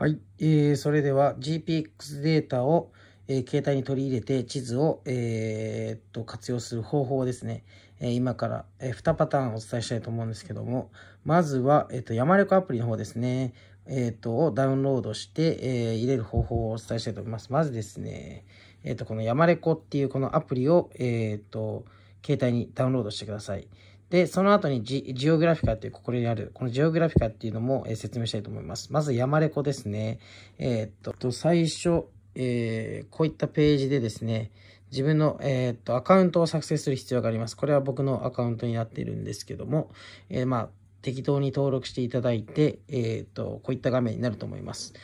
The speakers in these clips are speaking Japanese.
はい、えー、それでは GPX データを、えー、携帯に取り入れて地図を、えー、と活用する方法ですね、え今から、え2パターンお伝えしたいと思うんですけどもまずは、えっとレコアプリの方ですね、えっとをダウンロードして、え入れる方法をお伝えしたいと思いますまずですね、えっとこのヤマレコっていうこのアプリを、えっと携帯にダウンロードしてください。で、その後にジジオグラフィカっていう、ここにある、このジオグラフィカっていうのも、えー、説明したいと思います。まず、ヤマレコですね。えー、っと、最初、えー、こういったページでですね、自分の、えー、っと、アカウントを作成する必要があります。これは僕のアカウントになっているんですけども、えまあ、適当に登録していただいて、えっと、こういった画面になると思います。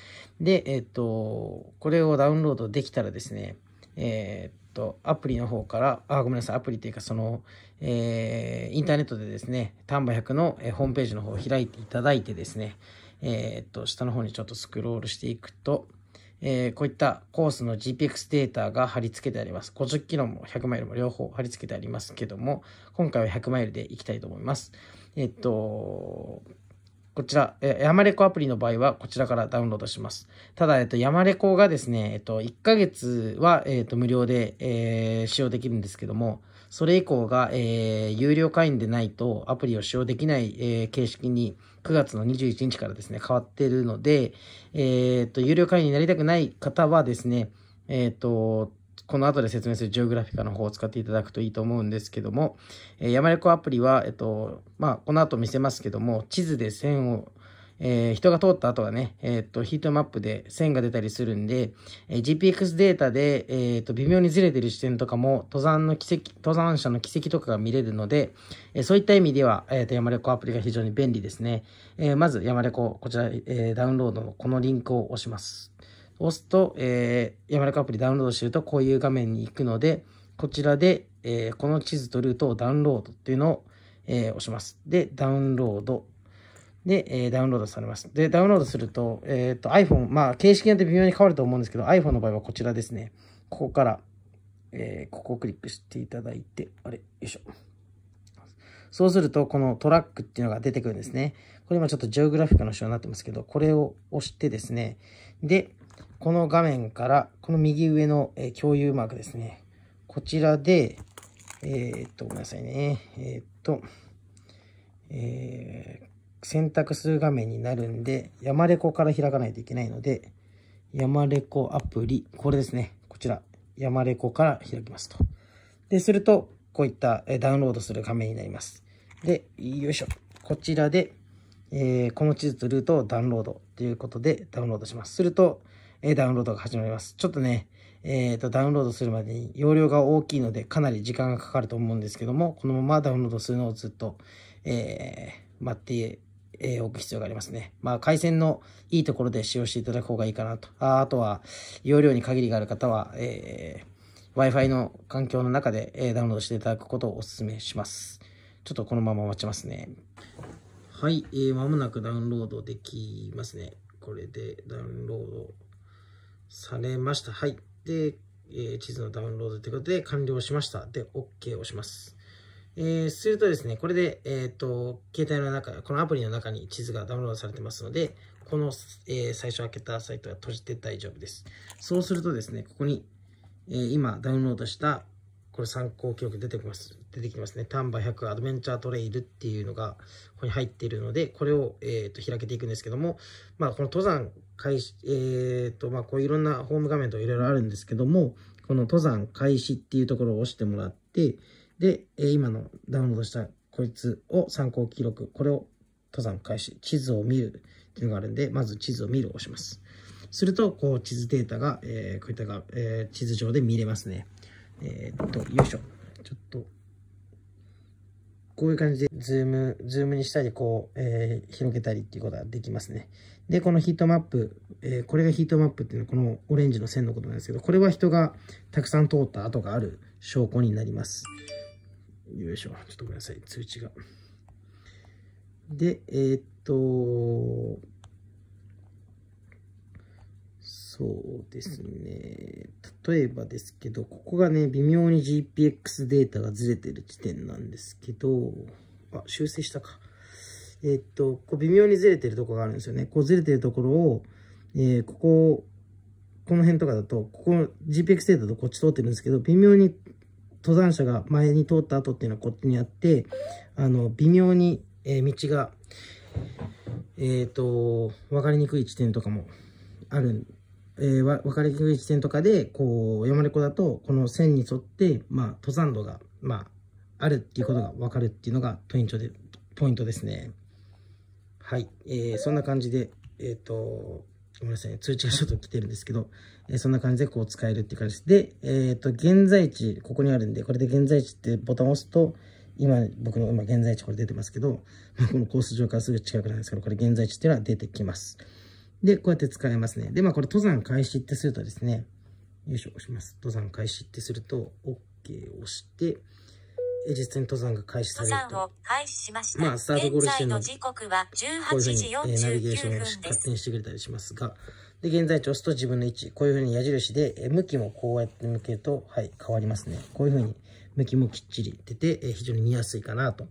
で、えっと、これをダウンロードできたらですね、えっと、アプリの方から、あ、ごめんなさい、アプリっていうか、その、えー、インターネットでですね、丹波100の、えー、ホームページの方を開いていただいてですね、えー、っと、下の方にちょっとスクロールしていくと、えー、こういったコースの GPX データが貼り付けてあります。50キロも100マイルも両方貼り付けてありますけども、今回は100マイルでいきたいと思います。えっと、こちら、ヤマレコアプリの場合は、こちらからダウンロードします。ただ、えっ、と、ヤマレコがですね、えっ、と、1ヶ月は、えっ、と、無料で、え使用できるんですけども、それ以降が、え有料会員でないと、アプリを使用できない、え形式に、9月の21日からですね、変わっているので、えっ、と、有料会員になりたくない方はですね、えっ、と、この後で説明するジオグラフィカの方を使っていただくといいと思うんですけども、えー、山猫アプリは、えっと、まあ、この後見せますけども、地図で線を、えー、人が通った後はね、えー、っと、ヒートマップで線が出たりするんで、えー、GPX データで、えー、っと、微妙にずれてる視点とかも、登山の奇跡、登山者の奇跡とかが見れるので、えー、そういった意味では、えー、っと、山レコアプリが非常に便利ですね。えー、まず、山レコ、こちら、えー、ダウンロードのこのリンクを押します。押すと、えー、らかアプリダウンロードしてるとこういう画面に行くので、こちらで、えー、この地図とルートをダウンロードっていうのを、えー、押します。で、ダウンロード。で、えー、ダウンロードされます。で、ダウンロードすると、えっ、ー、と iPhone、まあ、形式によって微妙に変わると思うんですけど、iPhone の場合はこちらですね。ここから、えー、ここをクリックしていただいて、あれ、よいしょ。そうすると、このトラックっていうのが出てくるんですね。これ今ちょっとジオグラフィックの仕様になってますけど、これを押してですね、で、この画面から、この右上の、え共有マークですね。こちらで、えー、っと、ごめんなさいね。えー、っと、えー、選択する画面になるんで、ヤマレコから開かないといけないので、ヤマレコアプリ、これですね。こちら、ヤマレコから開きますと。で、すると、こういったダウンロードする画面になります。で、よいしょ。こちらで、えー、この地図とルートをダウンロードということでダウンロードします。すると、えダウンロードが始まります。ちょっとね、えっ、ー、と、ダウンロードするまでに容量が大きいので、かなり時間がかかると思うんですけども、このままダウンロードするのをずっと、えー、待ってえー、置く必要がありますね。まあ、回線のいいところで使用していただく方がいいかなと。ああとは、容量に限りがある方は、えー、Wi-Fi の環境の中で、えー、ダウンロードしていただくことをお勧めします。ちょっとこのまま待ちますね。はい、えー、まもなくダウンロードできますね。これでダウンロードされました。はい。で、え地図のダウンロードということで完了しました。で、OK を押します。えー、するとですね、これで、えっ、ー、と、携帯の中、このアプリの中に地図がダウンロードされてますので、この、えー、最初開けたサイトは閉じて大丈夫です。そうするとですね、ここに、え今ダウンロードしたこれ参考記録出てきます。出てきますね。タンバ100アドベンチャートレイルっていうのが、ここに入っているので、これを、えーと、開けていくんですけども、まあ、この登山開始、えーと、まあ、こういろんなホーム画面といろいろあるんですけども、この登山開始っていうところを押してもらって、で、え今のダウンロードしたこいつを参考記録、これを登山開始、地図を見るっていうのがあるんで、まず地図を見るを押します。すると、こう地図データが、えー、こういったが、えー、地図上で見れますね。えー、っと、よいしょ。ちょっと、こういう感じで、ズーム、ズームにしたり、こう、えー、広げたりっていうことができますね。で、このヒートマップ、えー、これがヒートマップっていうのは、このオレンジの線のことなんですけど、これは人がたくさん通った跡がある証拠になります。よいしょ。ちょっとごめんなさい。通知が。で、えー、っと、そうですね。例えばですけど、ここがね、微妙に GPX データがずれてる地点なんですけど、あ、修正したか。えー、っと、こう微妙にずれてるとこがあるんですよね。こうずれてるところを、えー、ここ、この辺とかだと、ここ GPX データとこっち通ってるんですけど、微妙に登山者が前に通った後っていうのはこっちにあって、あの、微妙に、えー、道が、えっ、と、分かりにくい地点とかもあるんえー、分かりにくい地点とかで、こう、山猫だと、この線に沿って、まあ、登山道が、まあ、あるっていうことが分かるっていうのがポイントで、ポイントですね。はい。えー、そんな感じで、えっ、ー、と、ごめんなさい、通知がちょっと来てるんですけど、えー、そんな感じでこう使えるっていう感じで、えっ、ー、と、現在地、ここにあるんで、これで現在地ってボタンを押すと、今、僕の今現在地これ出てますけど、このコース上からすぐ近くなんですけど、これ現在地っていうのは出てきます。で、こうやって使えますね。で、まあこれ登山開始ってするとですね、よいしょ、押します。登山開始ってすると、OK を押して、実際に登山が開始されると。まあ、スタートゴールしてるの時刻はこういうふうに、えナビゲーションを勝手にしてくれたりしますが、で、現在地を押すと自分の位置、こういうふうに矢印で、え向きもこうやって向けると、はい、変わりますね。こういうふうに向きもきっちり出て、え非常に見やすいかなと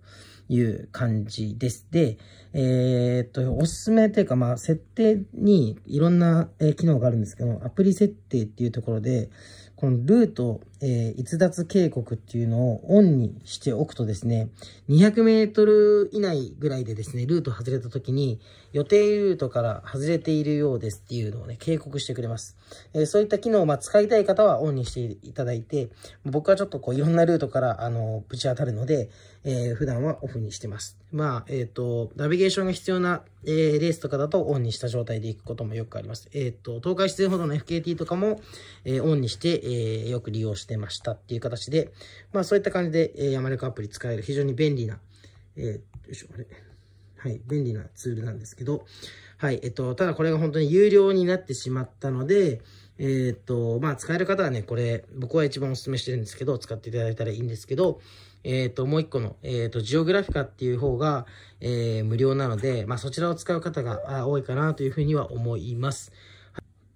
いう感じです。で、えー、っと、おすすめというか、まあ、設定にいろんな、え機能があるんですけど、アプリ設定っていうところで、このルート、えー、逸脱警告っていうのをオンにしておくとですね、200メートル以内ぐらいでですね、ルート外れた時に、予定ルートから外れているようですっていうのをね、警告してくれます。えー、そういった機能を、まあ、使いたい方はオンにしていただいて、僕はちょっとこう、いろんなルートから、あの、ぶち当たるので、えー、普段はオフにしてます。まあ、えっ、ー、と、ナビゲーションが必要な、えー、レースとかだとオンにした状態で行くこともよくあります。えっ、と、東海自然歩道の FKT とかも、えオンにして、えよく利用してましたっていう形で、まあそういった感じで、え山猫アプリ使える非常に便利な、えー、よいしょ、あれ。はい、便利なツールなんですけど、はい、えっと、ただこれが本当に有料になってしまったので、えー、っと、まあ、使える方はね、これ、僕は一番お勧めしてるんですけど、使っていただいたらいいんですけど、えー、っと、もう一個の、えー、っと、ジオグラフィカっていう方が、えー、無料なので、まあ、そちらを使う方が多いかなというふうには思います。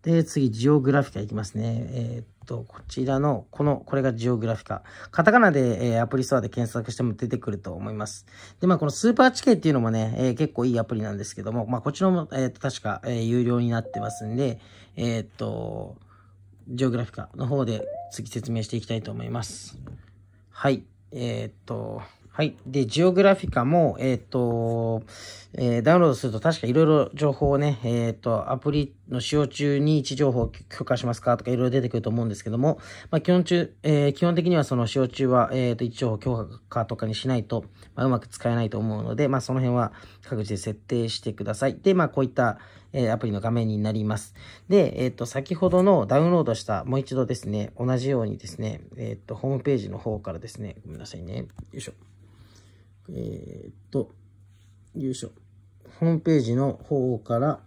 で、次、ジオグラフィカいきますね。えー、っと、こちらの、この、これがジオグラフィカ。カタカナで、えー、アプリストアで検索しても出てくると思います。で、まあ、このスーパーチケっていうのもね、えー、結構いいアプリなんですけども、まあ、こちらも、えっ、ー、と、確か、えー、有料になってますんで、えっ、と、ジオグラフィカの方で次説明していきたいと思います。はい。えっ、ー、と、はい。で、ジオグラフィカも、えっ、と、えー、ダウンロードすると確かいろいろ情報をね、えっ、と、アプリの使用中に位置情報を許可しますかとかいろいろ出てくると思うんですけども、まあ、基本中、えー、基本的にはその使用中は、えー、と位置情報許可とかにしないと、まあ、うまく使えないと思うので、まあ、その辺は各自で設定してください。で、まあ、こういった、えー、アプリの画面になります。で、えっ、ー、と、先ほどのダウンロードした、もう一度ですね、同じようにですね、えっ、ー、と、ホームページの方からですね、ごめんなさいね。よいしょ。えっと、よいしょ。ホームページの方から、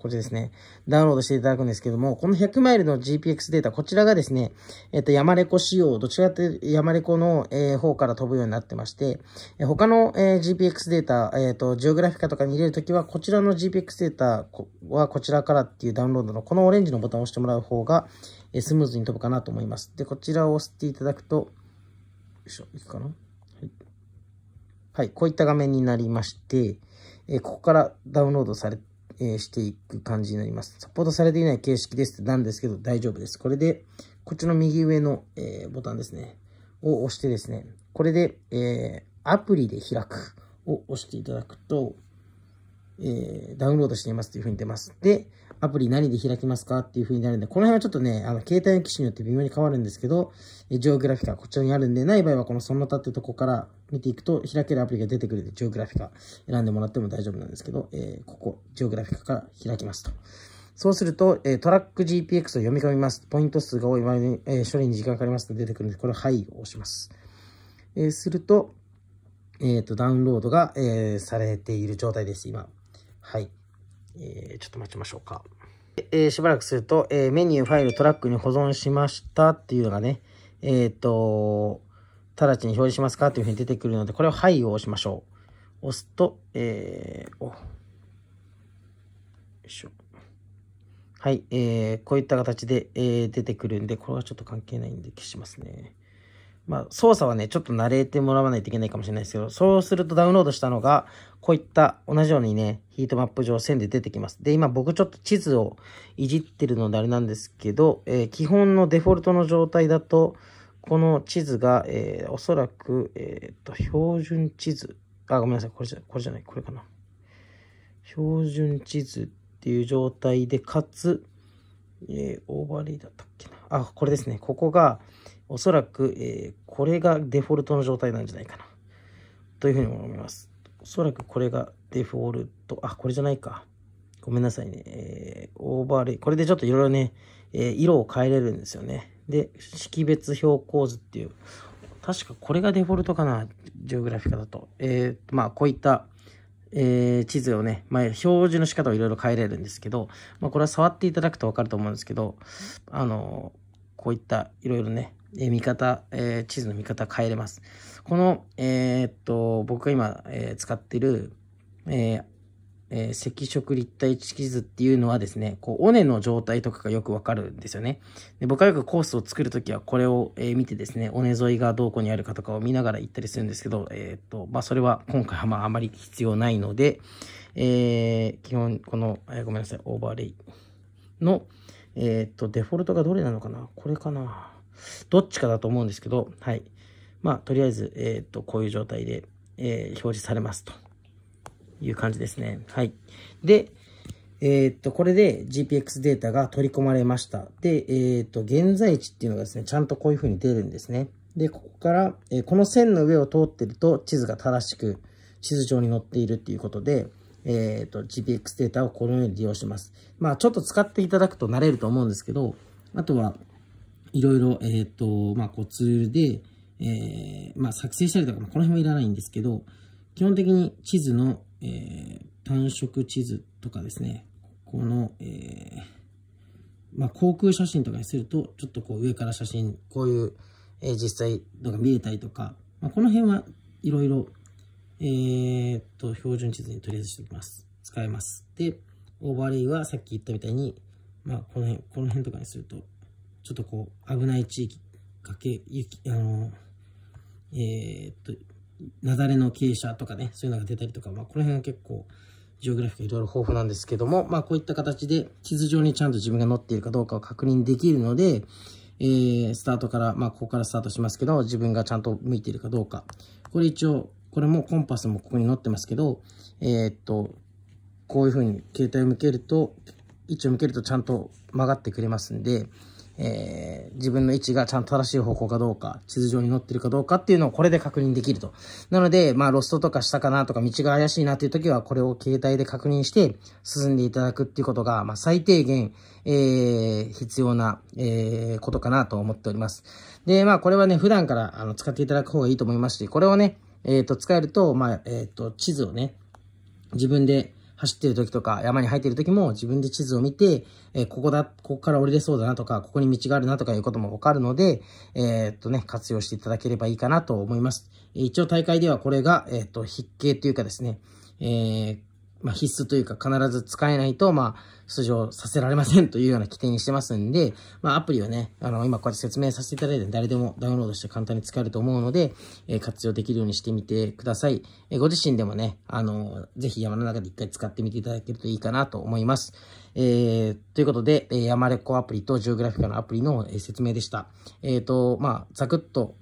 こちらですね、ダウンロードしていただくんですけども、この100マイルの GPX データ、こちらがですね、えっ、と、山レコ仕様、どちらかというと山レコの、えー、方から飛ぶようになってまして、えー、他の、えー、GPX データ、えっ、ー、と、ジオグラフィカとかに入れるときは、こちらの GPX データはこちらからっていうダウンロードの、このオレンジのボタンを押してもらう方が、えー、スムーズに飛ぶかなと思います。で、こちらを押していただくと、よいしょ、いくかなはい。はい、こういった画面になりまして、えここからダウンロードされて、えしていく感じになります。サポートされていない形式ですってなんですけど大丈夫です。これで、こっちの右上の、えボタンですね、を押してですね、これで、えアプリで開くを押していただくと、えダウンロードしていますというふうに出ます。で、アプリ何で開きますかっていう風になるんで、この辺はちょっとね、あの、携帯の機種によって微妙に変わるんですけど、ジオグラフィカ、こちらにあるんで、ない場合はこのその他ってとこから見ていくと、開けるアプリが出てくるんで、ジオグラフィカ選んでもらっても大丈夫なんですけど、えー、ここ、ジオグラフィカから開きますと。そうすると、えー、トラック GPX を読み込みます。ポイント数が多い場合に、えー、処理に時間かかりますと出てくるんで、これ、はいを押します。えー、すると、えっ、と、ダウンロードが、えされている状態です、今。はい。えー、ちょっと待ちましょうか。えー、しばらくすると、えー、メニュー、ファイル、トラックに保存しましたっていうのがね、えっ、ー、と、直ちに表示しますかというふうに出てくるので、これをはいを押しましょう。押すと、えー、よいしょ。はい、えー、こういった形で、えー、出てくるんで、これはちょっと関係ないんで消しますね。まあ、操作はね、ちょっと慣れてもらわないといけないかもしれないですけど、そうするとダウンロードしたのが、こういった同じようにね、ヒートマップ上線で出てきます。で、今僕ちょっと地図をいじってるのであれなんですけど、えー、基本のデフォルトの状態だと、この地図が、えー、おそらく、えっ、ー、と、標準地図。あ、ごめんなさい。これじゃ、これじゃない。これかな。標準地図っていう状態で、かつ、えー、オーバーレイだったっけな。あ、これですね。ここが、おそらく、えー、これがデフォルトの状態なんじゃないかな。というふうに思います。おそらくこれがデフォルト、あ、これじゃないか。ごめんなさいね。えー、オーバーレイ。これでちょっといろいろね、えー、色を変えれるんですよね。で、識別標高図っていう、確かこれがデフォルトかな、ジオグラフィカだと。えー、まあ、こういった、えー、地図をね、まあ、表示の仕方をいろいろ変えれるんですけど、まあ、これは触っていただくと分かると思うんですけど、あのこういったいろいろね、えー、見方、えー、地図の見方変えれます。この、えー、っと、僕が今、え使ってる、ええ赤色立体地図っていうのはですね、こう、尾根の状態とかがよくわかるんですよね。で僕はよくコースを作るときはこれを、え見てですね、尾根沿いがどこにあるかとかを見ながら行ったりするんですけど、えっと、まあ、それは今回はまあ、あまり必要ないので、え基本、この、えごめんなさい、オーバーレイの、えっと、デフォルトがどれなのかなこれかなどっちかだと思うんですけど、はい。まあ、とりあえず、えっ、ー、と、こういう状態で、えー、表示されますという感じですね。はい。で、えっ、ー、と、これで GPX データが取り込まれました。で、えっ、と、現在地っていうのがですね、ちゃんとこういうふうに出るんですね。で、ここから、えこの線の上を通ってると地図が正しく地図上に載っているっていうことで、えっ、と、GPX データをこのように利用します。まあ、ちょっと使っていただくと慣れると思うんですけど、あとは、いろいろ、えっ、ー、と、まあ、こうツールで、えー、まあ、作成したりとか、まあ、この辺はいらないんですけど、基本的に地図の、えー、単色地図とかですね、この、えー、まあ、航空写真とかにすると、ちょっとこう上から写真、こういう、えー、実際とか見えたりとか、まあ、この辺はいろいろ、えー、と、標準地図にとりあえずしておきます。使えます。で、オーバーレイはさっき言ったみたいに、まあ、この辺、この辺とかにすると、ちょっとこう、危ない地域、け、雪、あの、えー、っと、雪崩の傾斜とかね、そういうのが出たりとか、まあ、この辺は結構、ジオグラフィックいろいろ豊富なんですけども、まあ、こういった形で地図上にちゃんと自分が乗っているかどうかを確認できるので、えー、スタートから、まあ、ここからスタートしますけど、自分がちゃんと向いているかどうか。これ一応、これもコンパスもここに載ってますけど、えー、っと、こういうふうに携帯を向けると、位置を向けるとちゃんと曲がってくれますんで、えー、自分の位置がちゃんと正しい方向かどうか、地図上に載ってるかどうかっていうのをこれで確認できると。なので、まあ、ロストとかしたかなとか、道が怪しいなっていう時は、これを携帯で確認して進んでいただくっていうことが、まあ、最低限、えー、必要な、えー、ことかなと思っております。で、まあ、これはね、普段から、あの、使っていただく方がいいと思いますし、これをね、えっ、ー、と、使えると、まあ、えっ、ー、と、地図をね、自分で、走ってる時とか、山に入ってる時も自分で地図を見て、えー、ここだ、ここから降りれそうだなとか、ここに道があるなとかいうこともわかるので、えー、っとね、活用していただければいいかなと思います。一応大会ではこれが、えー、っと、筆形というかですね、えー、まあ、必須というか必ず使えないと、まあ、出場させられません というような規定にしてますんで、まあ、アプリはね、あの、今こうやって説明させていただいて、誰でもダウンロードして簡単に使えると思うので、えー、活用できるようにしてみてください。えー、ご自身でもね、あの、ぜひ山の中で一回使ってみていただけるといいかなと思います。えー、ということで、えー、山レコアプリとジオグラフィカのアプリの、えー、説明でした。えっ、ー、と、まあ、ざくっと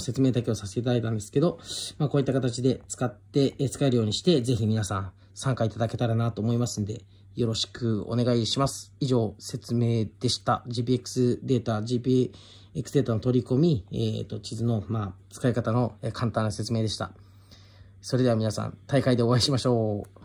説明だけをさせていただいたんですけど、まあ、こういった形で使って、えー、使えるようにして、ぜひ皆さん、参加いただけたらなと思いますんで、よろしくお願いします。以上、説明でした。GPX データ、GPX データの取り込み、えっ、ー、と、地図の、まあ、使い方の簡単な説明でした。それでは皆さん、大会でお会いしましょう。